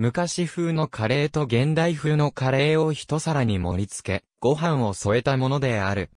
昔風のカレーと現代風のカレーを一皿に盛り付け、ご飯を添えたものである。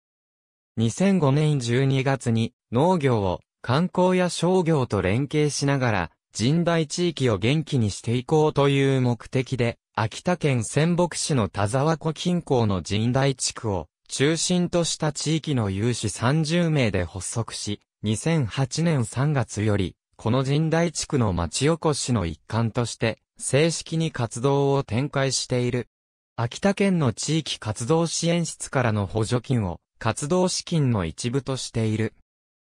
2005年12月に農業を観光や商業と連携しながら、神大地域を元気にしていこうという目的で、秋田県仙北市の田沢湖近郊の神大地区を中心とした地域の有志30名で発足し、2008年3月よりこの神代地区の町おこしの一環として、正式に活動を展開している。秋田県の地域活動支援室からの補助金を活動資金の一部としている。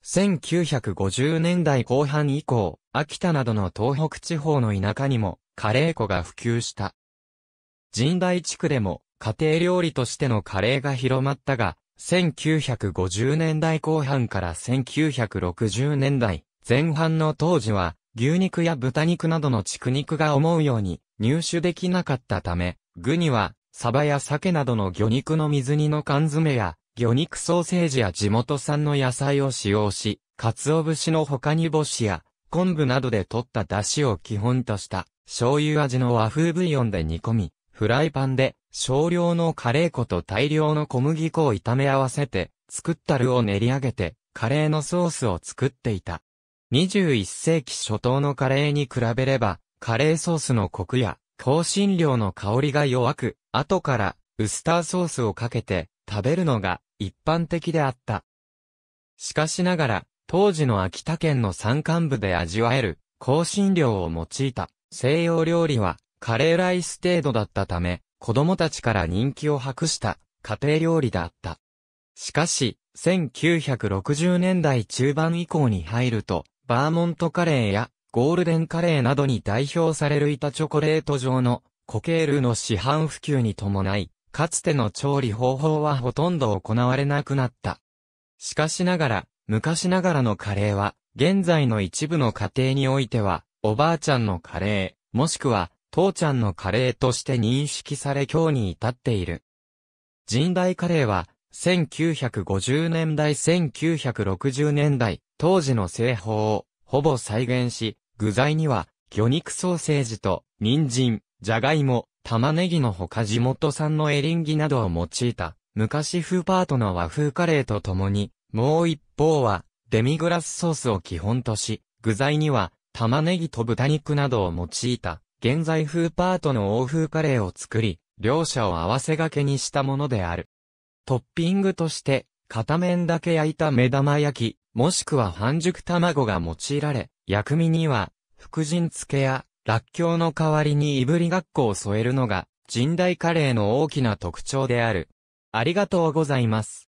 1950年代後半以降、秋田などの東北地方の田舎にもカレー粉が普及した。神代地区でも家庭料理としてのカレーが広まったが、1950年代後半から1960年代、前半の当時は、牛肉や豚肉などの畜肉が思うように入手できなかったため、具には、サバや鮭などの魚肉の水煮の缶詰や、魚肉ソーセージや地元産の野菜を使用し、鰹節の他に干しや、昆布などで取った出汁を基本とした、醤油味の和風ブイヨンで煮込み、フライパンで少量のカレー粉と大量の小麦粉を炒め合わせて、作ったルを練り上げて、カレーのソースを作っていた。21世紀初頭のカレーに比べれば、カレーソースのコクや、香辛料の香りが弱く、後からウスターソースをかけて食べるのが一般的であった。しかしながら、当時の秋田県の山間部で味わえる香辛料を用いた西洋料理はカレーライス程度だったため、子供たちから人気を博した家庭料理だった。しかし、1960年代中盤以降に入ると、バーモントカレーやゴールデンカレーなどに代表される板チョコレート状の固形ルーの市販普及に伴い、かつての調理方法はほとんど行われなくなった。しかしながら、昔ながらのカレーは、現在の一部の家庭においては、おばあちゃんのカレー、もしくは、父ちゃんのカレーとして認識され今日に至っている。人大カレーは、1950年代1960年代、当時の製法をほぼ再現し、具材には魚肉ソーセージと人参、じゃがいも、玉ねぎのほか地元産のエリンギなどを用いた昔風パートの和風カレーとともに、もう一方はデミグラスソースを基本とし、具材には玉ねぎと豚肉などを用いた現在風パートの欧風カレーを作り、両者を合わせがけにしたものである。トッピングとして、片面だけ焼いた目玉焼き、もしくは半熟卵が用いられ、薬味には、福神漬けや、らっきょうの代わりにいぶりがっこを添えるのが、神代カレーの大きな特徴である。ありがとうございます。